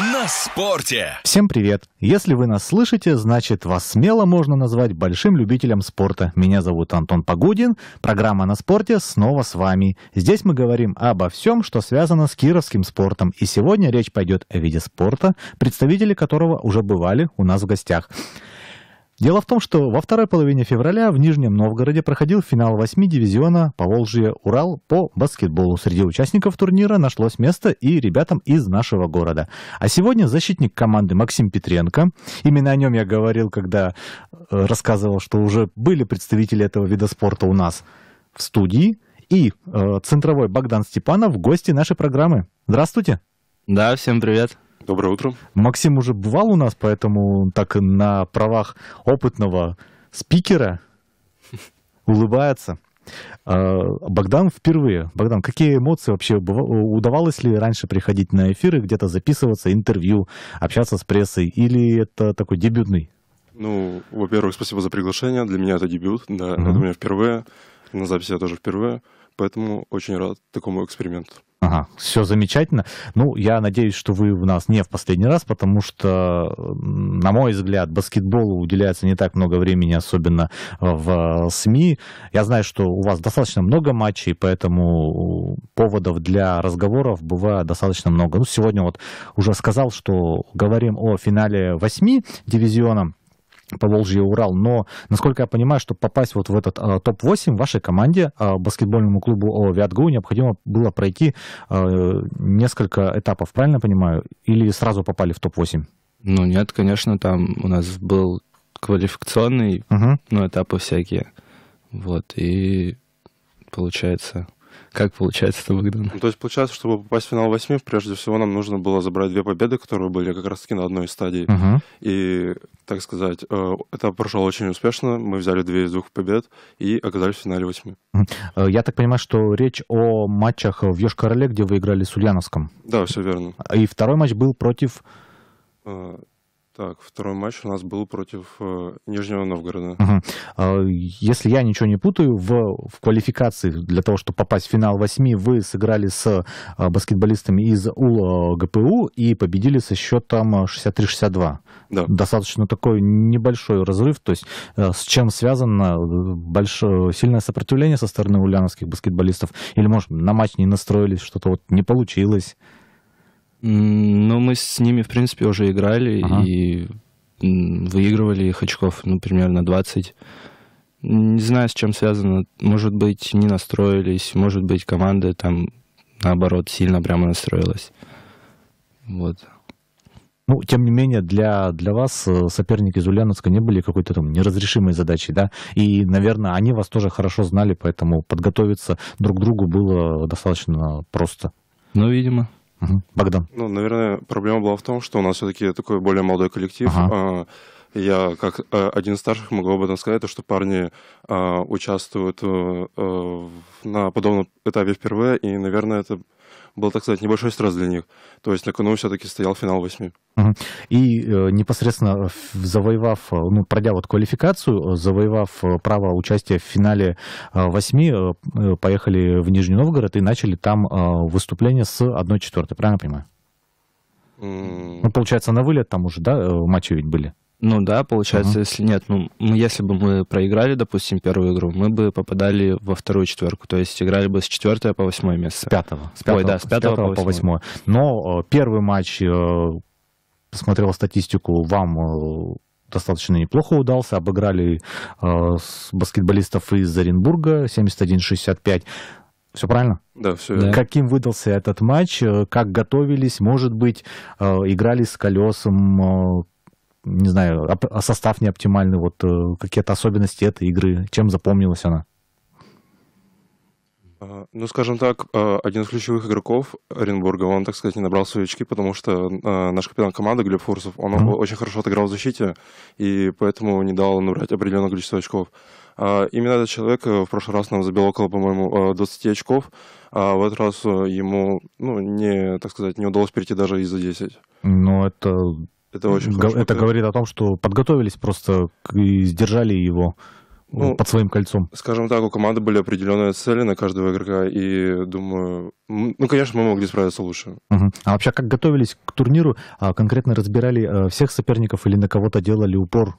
на спорте. Всем привет! Если вы нас слышите, значит вас смело можно назвать большим любителем спорта. Меня зовут Антон Погудин. Программа «На спорте» снова с вами. Здесь мы говорим обо всем, что связано с кировским спортом. И сегодня речь пойдет о виде спорта, представители которого уже бывали у нас в гостях. Дело в том, что во второй половине февраля в Нижнем Новгороде проходил финал 8 дивизиона по Волжье Урал по баскетболу. Среди участников турнира нашлось место и ребятам из нашего города. А сегодня защитник команды Максим Петренко. Именно о нем я говорил, когда э, рассказывал, что уже были представители этого вида спорта у нас в студии. И э, центровой Богдан Степанов в гости нашей программы. Здравствуйте. Да, всем привет. Доброе утро. Максим уже бывал у нас, поэтому так на правах опытного спикера улыбается. А, Богдан впервые. Богдан, какие эмоции вообще? Удавалось ли раньше приходить на эфиры, где-то записываться, интервью, общаться с прессой? Или это такой дебютный? Ну, во-первых, спасибо за приглашение. Для меня это дебют, да, uh-huh. это у меня впервые. На записи я тоже впервые. Поэтому очень рад такому эксперименту. Ага, все замечательно. Ну, я надеюсь, что вы у нас не в последний раз, потому что, на мой взгляд, баскетболу уделяется не так много времени, особенно э, в э, СМИ. Я знаю, что у вас достаточно много матчей, поэтому поводов для разговоров бывает достаточно много. Ну, сегодня вот уже сказал, что говорим о финале восьми дивизиона Поволжье и Урал. Но, насколько я понимаю, чтобы попасть вот в этот э, топ-8, вашей команде, э, баскетбольному клубу э, необходимо было пройти э, несколько этапов, правильно понимаю? Или сразу попали в топ-8? Ну нет, конечно, там у нас был квалификационный, uh-huh. ну, этапы всякие. Вот, и получается, как получается-то, Богдан? Ну, то есть получается, чтобы попасть в финал восьми, прежде всего нам нужно было забрать две победы, которые были как раз-таки на одной из стадий. huh И, так сказать, э, это прошло очень успешно. Мы взяли две из двух побед и оказались в финале восьми. Э, я так понимаю, что речь о матчах в Йошкар-Оле, где вы играли с Ульяновском. Да, все верно. И второй матч был против... Э, так, второй матч у нас был против э, Нижнего Новгорода. Угу. Если я ничего не путаю, в, в квалификации для того, чтобы попасть в финал восьми, вы сыграли с э, баскетболистами из УЛ э, ГПУ и победили со счетом 63-62. Да. Достаточно такой небольшой разрыв. То есть с чем связано большое, сильное сопротивление со стороны ульяновских баскетболистов? Или, может, на матч не настроились, что-то вот не получилось? Но мы с ними, в принципе, уже играли ага. и выигрывали их очков, ну, примерно 20. Не знаю, с чем связано. Может быть, не настроились, может быть, команда там, наоборот, сильно прямо настроилась. Вот. Ну, тем не менее, для, для вас э, соперники из Ульяновска не были какой-то там неразрешимой задачей, да? И, наверное, они вас тоже хорошо знали, поэтому подготовиться друг к другу было достаточно просто. Ну, видимо. Угу. Богдан. Ну, наверное, проблема была в том, что у нас все-таки такой более молодой коллектив. Ага. А, я, как э, один из старших, могу об этом сказать, то, что парни а, участвуют а, на подобном этапе впервые, и, наверное, это был, так сказать, небольшой стресс для них. То есть на кону все-таки стоял финал восьми. И э, непосредственно э, завоевав, э, ну, пройдя вот квалификацию, э, завоевав право участия в финале э, восьми, э, поехали в Нижний Новгород и начали там э, выступление с 1-4, правильно понимаю? Mm. Ну, получается, на вылет там уже, да, матчи ведь были? Ну да, получается, угу. если нет, ну если бы мы проиграли, допустим, первую игру, мы бы попадали во вторую четверку, то есть играли бы с четвертого по восьмое место. С пятого. С пятого, Ой, да, с пятого, с пятого по восьмое. Но э, первый матч, э, посмотрел статистику, вам э, достаточно неплохо удался. Обыграли э, баскетболистов из Оренбурга 71-65. Все правильно? Да, все верно. Каким выдался этот матч? Как готовились? Может быть, играли с колесом? не знаю, а состав неоптимальный, вот э, какие-то особенности этой игры, чем запомнилась она? А, ну, скажем так, а, один из ключевых игроков Оренбурга, он, так сказать, не набрал свои очки, потому что наш капитан команды Глеб Фурсов, он mm-hmm. очень хорошо отыграл в защите, и поэтому не дал набрать определенное количество очков. Именно этот человек э, в прошлый раз нам забил около, по-моему, 20 э, очков, а в этот раз ему, ну, не, так сказать, не удалось перейти даже и за 10. Ну, это это очень Го- Это говорит о том, что подготовились просто и сдержали его ну, ну, под своим кольцом. Скажем так, у команды были определенные цели на каждого игрока, и думаю, ну, конечно, мы могли справиться лучше. Угу. А вообще, как готовились к турниру? А, конкретно разбирали э, всех соперников или на кого-то делали упор?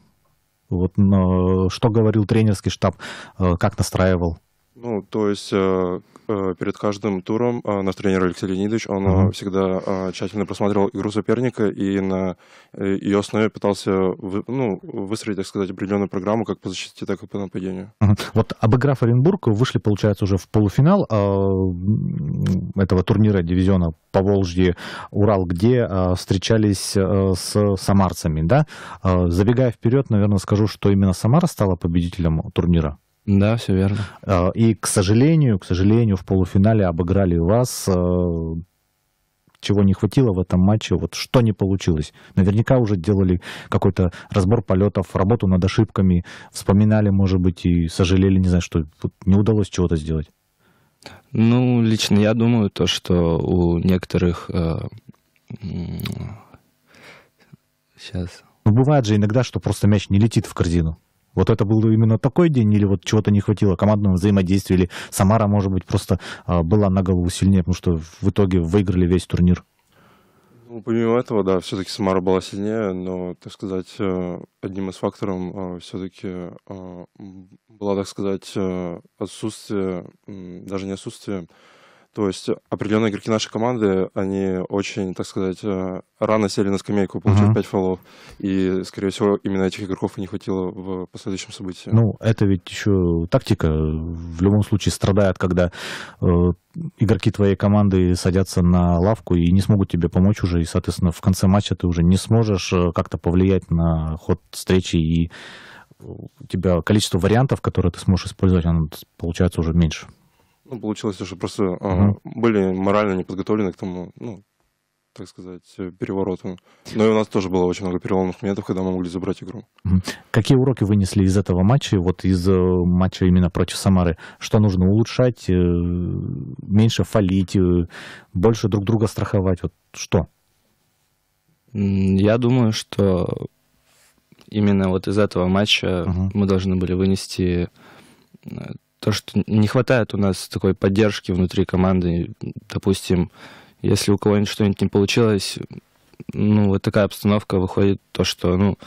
Вот э, что говорил тренерский штаб, э, как настраивал? Ну, то есть э, э, перед каждым туром э, наш тренер Алексей Леонидович, он mm-hmm. всегда тщательно просматривал игру соперника и на ее основе пытался ну, выстроить, так сказать, определенную программу как по защите, так и по нападению. Mm-hmm. Вот обыграв Оренбург, вышли, получается, уже в полуфинал этого турнира дивизиона по Волжье Урал, где встречались с самарцами, да? забегая вперед, наверное, скажу, что именно Самара стала победителем турнира. Да, все верно. А, и, к сожалению, к сожалению, в полуфинале обыграли вас. А, чего не хватило в этом матче, вот что не получилось. Наверняка уже делали какой-то разбор полетов, работу над ошибками, вспоминали, может быть, и сожалели, не знаю, что не удалось чего-то сделать. Ну, лично я думаю, то, что у некоторых... Э, сейчас. Ну, бывает же иногда, что просто мяч не летит в корзину. Вот это был именно такой день, или вот чего-то не хватило командного взаимодействия, или Самара, может быть, просто а, была на голову сильнее, потому что в итоге выиграли весь турнир? Ну, помимо этого, да, все-таки Самара была сильнее, но, так сказать, э, одним из факторов э, все-таки э, было, так сказать, отсутствие, даже не отсутствие то есть определенные игроки нашей команды, они очень, так сказать, э, рано сели на скамейку, получив uh-huh. 5 фолов. И, скорее всего, именно этих игроков и не хватило в последующем событии. Ну, это ведь еще тактика. В любом случае страдает, когда э, игроки твоей команды садятся на лавку и не смогут тебе помочь уже. И, соответственно, в конце матча ты уже не сможешь э, как-то повлиять на ход встречи и у тебя количество вариантов, которые ты сможешь использовать, оно получается уже меньше. Ну, получилось то, что просто mm-hmm. а, были морально не подготовлены к тому, ну, так сказать, э, перевороту. Но и у нас тоже было очень много переломных моментов, когда мы могли забрать игру. Какие уроки вынесли из этого матча, вот из э, матча именно против Самары? Что нужно улучшать, э, меньше фалить, больше друг друга страховать? Вот что? Я думаю, что именно вот из этого матча uh-huh. мы должны были вынести то, что не хватает у нас такой поддержки внутри команды. Допустим, если у кого-нибудь что-нибудь не получилось, ну, вот такая обстановка выходит, то, что, ну,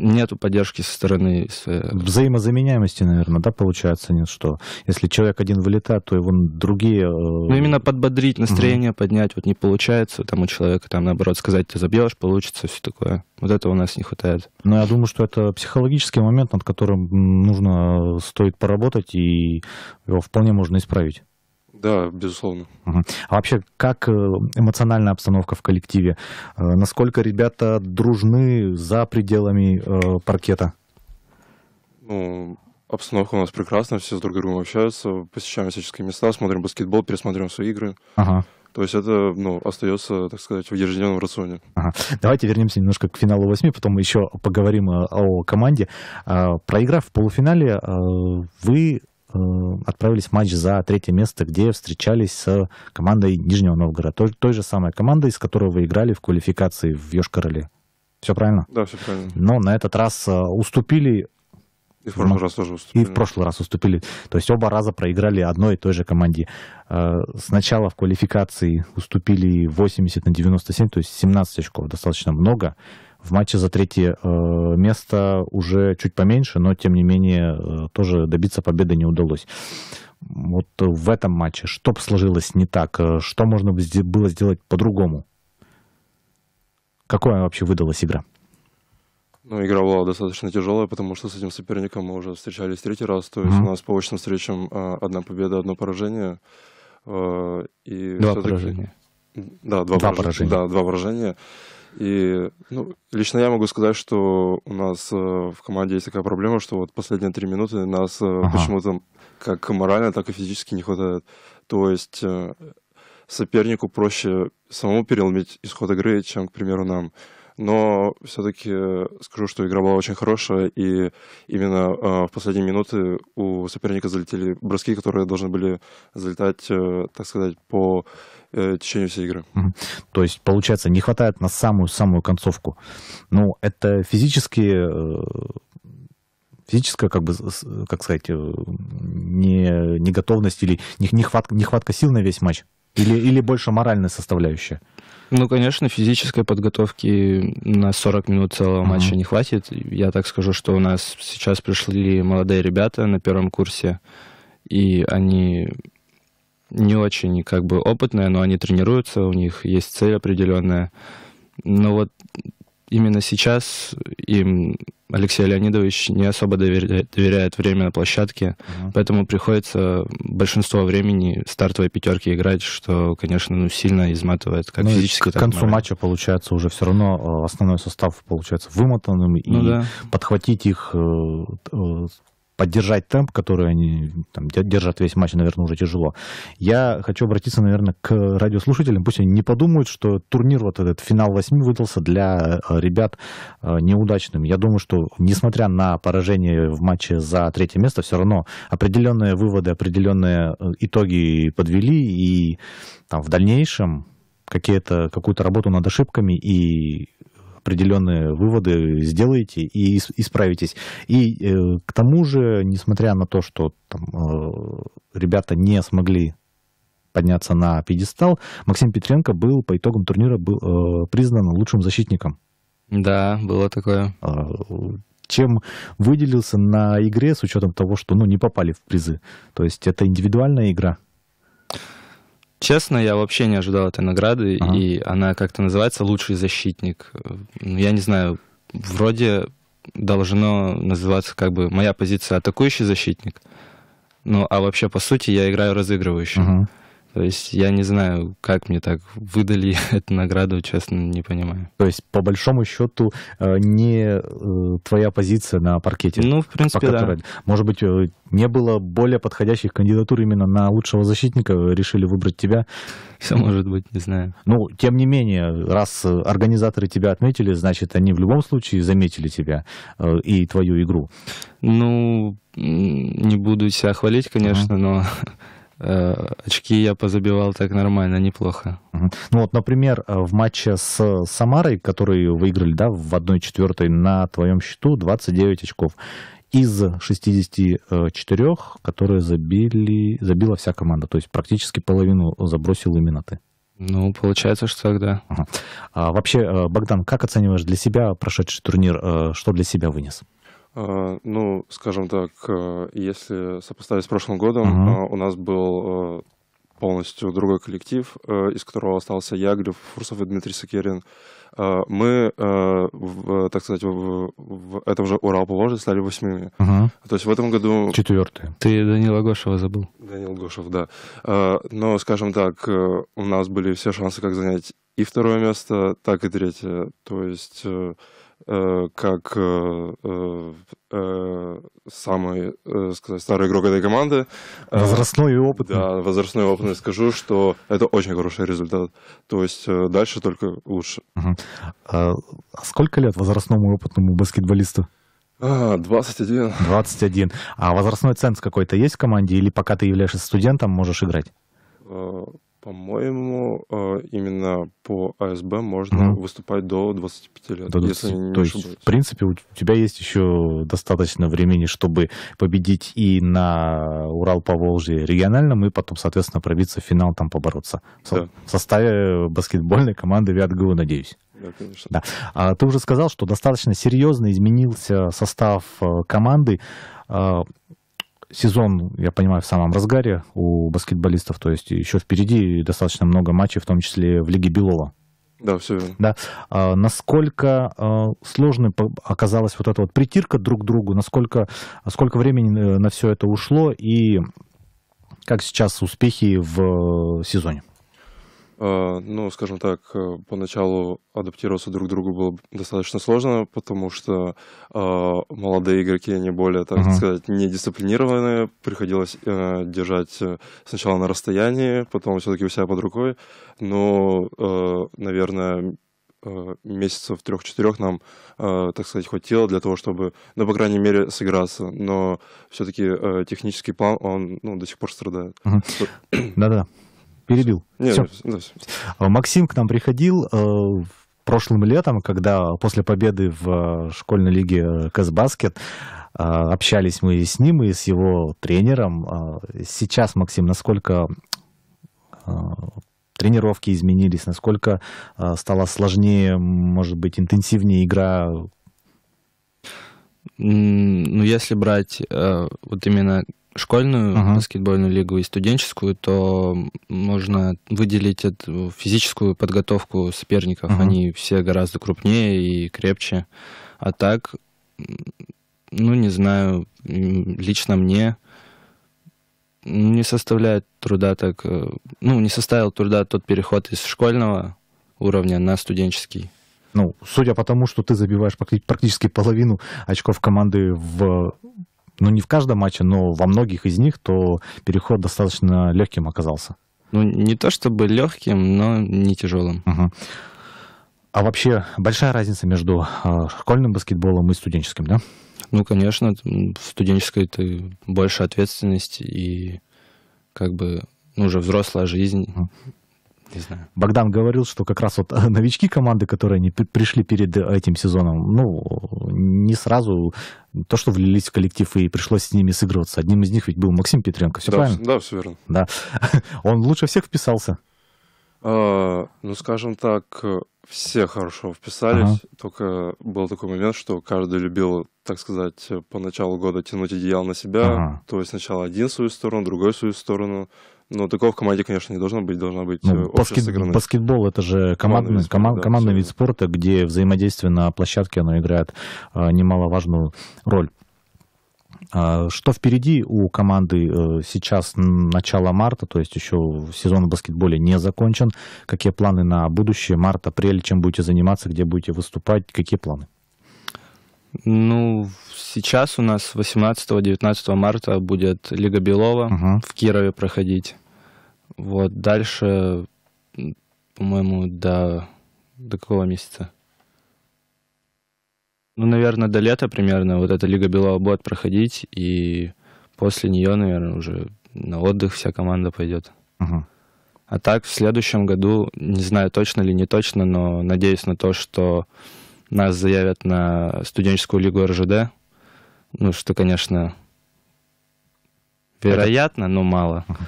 нету поддержки со стороны... Э Взаимозаменяемости, наверное, да, получается, нет, что если человек один вылетает, то его другие... Э, ну, именно подбодрить, настроение угу. поднять, вот не получается там у человека, там, наоборот, сказать, ты забьешь, получится, все такое. Вот этого у нас не хватает. Ну, я думаю, что это психологический момент, над которым нужно, э, стоит поработать, и его вполне можно исправить. Да, безусловно. Угу. А вообще, как э, эмоциональная обстановка в коллективе? Э, насколько ребята дружны за пределами э, паркета? Ну, обстановка у нас прекрасная, все с друг другом общаются, посещаем всяческие места, смотрим баскетбол, пересмотрим свои игры. Ага. То есть это ну, остается, так сказать, в ежедневном рационе. Ага. Давайте вернемся немножко к финалу восьми, потом еще поговорим о, о команде. А, проиграв в полуфинале, вы Э, отправились в матч за третье место, где встречались с командой Нижнего Новгорода. Той, той же самой командой, с которой вы играли в квалификации в Йошкар-Оле. Все правильно? Да, все правильно. Но на этот раз э, уступили и в прошлый ну, раз тоже уступили. И в прошлый раз уступили. То есть оба раза проиграли одной и той же команде. Э, сначала в квалификации уступили 80 на 97, то есть 17 очков, достаточно много. В матче за третье э, место уже чуть поменьше, но тем не менее э, тоже добиться победы не удалось. Вот в этом матче что сложилось не так? Э, что можно было сделать по-другому? Какая вообще выдалась игра? Ну, игра была достаточно тяжелая, потому что с этим соперником мы уже встречались третий раз. То есть mm-hmm. у нас по очным встречам одна победа, одно поражение. И два поражения. Да, два, два поражения. поражения. Да, два поражения. И ну, лично я могу сказать, что у нас э, в команде есть такая проблема, что вот последние три минуты нас э, ага. почему-то как морально, так и физически не хватает. То есть э, сопернику проще самому переломить исход игры, чем, к примеру, нам но все-таки э, скажу, что игра была очень хорошая, и именно э, в последние минуты у соперника залетели броски, которые должны были залетать, э, так сказать, по э, течению всей игры. То есть, получается, не хватает на самую-самую концовку. Ну, это физически э, физическая, как бы, как сказать, э, не, не готовность или нехватка, нехватка сил на весь матч? Или, или больше моральная составляющая? Ну, конечно, физической подготовки на 40 минут целого mm-hmm. матча не хватит. Я так скажу, что у нас сейчас пришли молодые ребята на первом курсе, и они не очень как бы опытные, но они тренируются, у них есть цель определенная. Но вот именно сейчас им Алексей Леонидович не особо доверяет, доверяет время на площадке, uh-huh. поэтому приходится большинство времени стартовой пятерки играть, что, конечно, ну, сильно изматывает как ну, физически, к так концу морально. матча, получается, уже все равно э, основной состав получается вымотанным, ну, и да. подхватить их э, э, поддержать темп, который они там, держат весь матч, наверное, уже тяжело. Я хочу обратиться, наверное, к радиослушателям. Пусть они не подумают, что турнир, вот этот финал 8 выдался для э, ребят э, неудачным. Я думаю, что несмотря на поражение в матче за третье место, все равно определенные выводы, определенные э, итоги подвели, и там в дальнейшем какую-то работу над ошибками и определенные выводы сделаете и исправитесь. И э, к тому же, несмотря на то, что там, э, ребята не смогли подняться на пьедестал, Максим Петренко был по итогам турнира был, э, признан лучшим защитником. Да, было такое. Э, чем выделился на игре с учетом того, что ну, не попали в призы? То есть это индивидуальная игра? Честно, я вообще не ожидал этой награды, ага. и она как-то называется «Лучший защитник». Ну, я не знаю, вроде должно называться как бы моя позиция атакующий защитник, ну а вообще по сути я играю разыгрывающим. Ага. То есть я не знаю, как мне так выдали эту награду, честно, не понимаю. То есть, по большому счету, э, не э, твоя позиция на паркете? Ну, в принципе, по которой, да. Может быть, э, не было более подходящих кандидатур именно на лучшего защитника, решили выбрать тебя? Все может быть, не знаю. Ну, тем не менее, раз организаторы тебя отметили, значит, они в любом случае заметили тебя и твою игру. Ну, не буду себя хвалить, конечно, ага. но Э, очки я позабивал так нормально, неплохо. Ну вот, например, э, в матче с Самарой, который выиграли, да, в 1-4 на твоем счету 29 очков из 64, э, которые забили, забила вся команда. То есть практически половину забросил именно ты. Ну, получается, что тогда. Ага. А вообще, Богдан, как оцениваешь для себя прошедший турнир? Что для себя вынес? Э, ну, скажем так, э, если сопоставить с прошлым годом, uh-huh. у нас был полностью другой коллектив, из которого остался я, Глеб Фурсов и Дмитрий Сакерин. Мы, так сказать, в, этом же Урал Поволжье стали восьмыми. Угу. То есть в этом году... Четвертый. Ты Данила Гошева забыл. Данил Гошев, да. Но, скажем так, у нас были все шансы как занять и второе место, так и третье. То есть Э, как э, э, самый, сказать, старый игрок этой команды. Возрастной и опытный. Да, возрастной и опытный. Скажу, что это очень хороший результат. То есть дальше только лучше. А, а сколько лет возрастному и опытному баскетболисту? А, 21. 21. А возрастной ценз какой-то есть в команде? Или пока ты являешься студентом, можешь играть? По-моему, э, именно по АСБ можно угу. выступать до 25 лет. До 20... если не То ошибаюсь. есть, в принципе, у тебя есть еще достаточно времени, чтобы победить и на Урал по Волжье региональном, и потом, соответственно, пробиться в финал, там побороться. Да. В составе баскетбольной команды ВиатГУ, надеюсь. Да, конечно. Да. А, ты уже сказал, что достаточно серьезно изменился состав э, команды. А, сезон, я понимаю, в самом разгаре у баскетболистов, то есть еще впереди достаточно много матчей, в том числе в Лиге Белова. Да, все верно. Да. А, насколько а, сложной оказалась вот эта вот притирка друг к другу, насколько, сколько времени э, на все это ушло и как сейчас успехи в э, сезоне? А, ну, скажем так, э, поначалу адаптироваться друг к другу было достаточно сложно, потому что а, молодые игроки, они более, так uh-huh. сказать, недисциплинированные, приходилось э, держать э, сначала на расстоянии, потом все-таки у себя под рукой, но, наверное, месяцев трех-четырех нам, так сказать, хватило для того, чтобы, ну, по крайней мере, сыграться. Но все-таки технический план, он ну, до сих пор страдает. Да-да. Uh-huh перебил. Нет, Все. Нет, нет. А, Максим к нам приходил э, прошлым летом, когда после победы в э, школьной лиге э, Казбаскет э, общались мы и с ним, и с его тренером. Э, сейчас, Максим, насколько э, тренировки изменились, насколько э, стала сложнее, может быть, интенсивнее игра? Ну, если брать э, вот именно школьную ага. баскетбольную лигу и студенческую, то можно выделить эту физическую подготовку соперников. Ага. Они все гораздо крупнее и крепче. А так, ну, не знаю, лично мне не составляет труда так... Э, ну, не составил труда тот переход из школьного уровня на студенческий. Ну, судя по тому, что ты забиваешь практически половину очков команды в ну, не в каждом матче, но во многих из них, то переход достаточно легким оказался. Ну, не то чтобы легким, но не тяжелым. Угу. А вообще большая разница между а, школьным баскетболом и студенческим, да? Ну, конечно, в студенческой ты больше ответственности и как бы ну, уже взрослая жизнь. Угу. Не знаю. Богдан говорил, что как раз вот новички команды, которые не пришли перед э, этим сезоном, ну, не сразу то, что влились в коллектив и пришлось с ними сыгрываться. Одним из них ведь был Максим Петренко, все да, правильно? Да, все верно. Да. Он лучше всех вписался. А, ну, скажем так, все хорошо вписались, ага. только был такой момент, что каждый любил, так сказать, по началу года тянуть одеяло на себя, ага. то есть сначала один свою сторону, другой свою сторону, ну, такого в команде, конечно, не должно быть. Должна быть ну, э, баскет, Баскетбол — это же командный, командный, вид, спорта, команд, да, командный вид спорта, где взаимодействие на площадке, оно играет а, немаловажную роль. А, что впереди у команды э, сейчас начало марта, то есть еще сезон в баскетболе не закончен. Какие планы на будущее, март, апрель, чем будете заниматься, где будете выступать, какие планы? Ну, сейчас у нас 18-19 марта будет Лига Белова угу. в Кирове проходить. Вот, дальше, по-моему, до, до какого месяца? Ну, наверное, до лета примерно вот эта Лига Белого будет проходить, и после нее, наверное, уже на отдых вся команда пойдет. Угу. А так, в следующем году, не знаю точно или не точно, но надеюсь на то, что нас заявят на студенческую лигу РЖД. Ну, что, конечно, вероятно, но мало. Угу.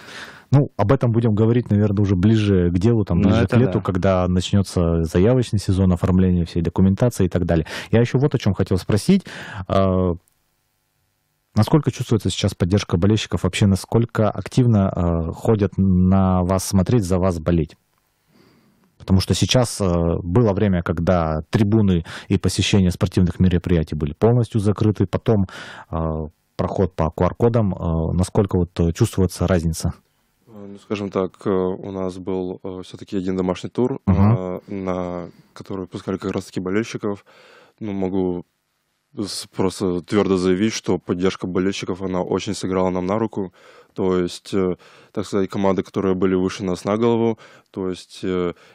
Ну, об этом будем говорить, наверное, уже ближе к делу, там, ну, ближе ну, к лету, да. когда начнется заявочный сезон, оформление всей документации и так далее. Я еще вот о чем хотел спросить. А, насколько чувствуется сейчас поддержка болельщиков? Вообще, насколько активно а, ходят на вас смотреть, за вас болеть? Потому что сейчас а, было время, когда трибуны и посещение спортивных мероприятий были полностью закрыты. Потом проход по QR-кодам. насколько вот э, чувствуется разница? Ну, скажем так, э, у нас был э, все-таки один домашний тур, uh-huh. на который пускали как раз-таки болельщиков. Ну, могу просто твердо заявить, что поддержка болельщиков, она очень сыграла нам на руку. То есть, так сказать, команды, которые были выше нас на голову, то есть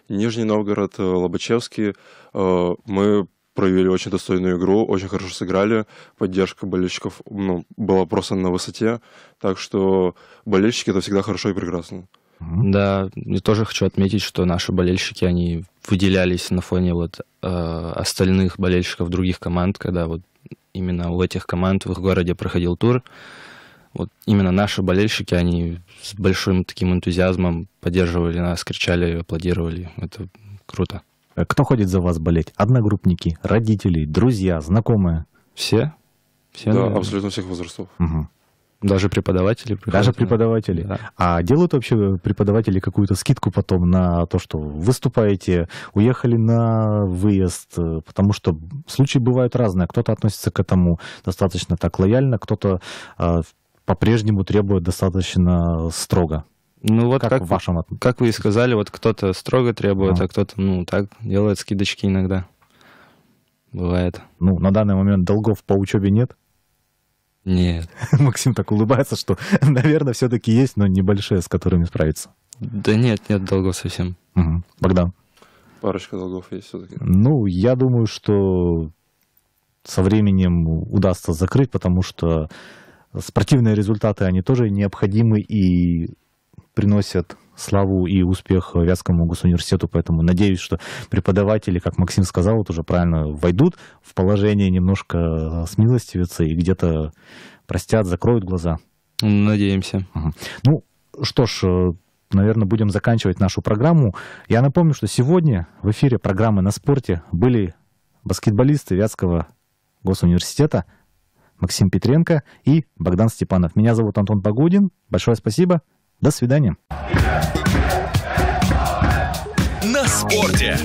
Нижний Новгород, Лобачевский, мы Провели очень достойную игру, очень хорошо сыграли, поддержка болельщиков ну, была просто на высоте, так что болельщики это всегда хорошо и прекрасно. Да, я тоже хочу отметить, что наши болельщики, они выделялись на фоне вот э, остальных болельщиков других команд, когда вот именно у этих команд в их городе проходил тур. Вот именно наши болельщики, они с большим таким энтузиазмом поддерживали нас, кричали, аплодировали. Это круто. Кто ходит за вас болеть? Одногруппники, родители, друзья, знакомые? Все. Все да, абсолютно всех возрастов. Угу. Даже преподаватели приходят. Даже преподаватели. Да. А делают вообще преподаватели какую-то скидку потом на то, что выступаете, уехали на выезд, э, потому что случаи бывают разные. Кто-то относится к этому достаточно так лояльно, кто-то э, по-прежнему требует достаточно строго. Ну вот как, как в вашем отношении? Как вы и сказали, вот кто-то строго требует, а, а кто-то, ну, так делает скидочки иногда. Бывает. Ну, на данный момент долгов по учебе нет? Нет. Максим так улыбается, что, наверное, все-таки есть, но небольшие, с которыми справиться. Да нет, нет долгов совсем. Угу. Богдан? Парочка долгов есть все-таки. Ну, я думаю, что со временем удастся закрыть, потому что спортивные результаты, они тоже необходимы, и приносят славу и успех Вятскому госуниверситету, поэтому надеюсь, что преподаватели, как Максим сказал, вот уже правильно, войдут в положение немножко э, смилостивиться и где-то простят, закроют глаза. Надеемся. Ага. Ну, что ж, э, наверное, будем заканчивать нашу программу. Я напомню, что сегодня в эфире программы «На спорте» были баскетболисты Вятского госуниверситета Максим Петренко и Богдан Степанов. Меня зовут Антон Погодин. Большое спасибо. До свидания. На спорте.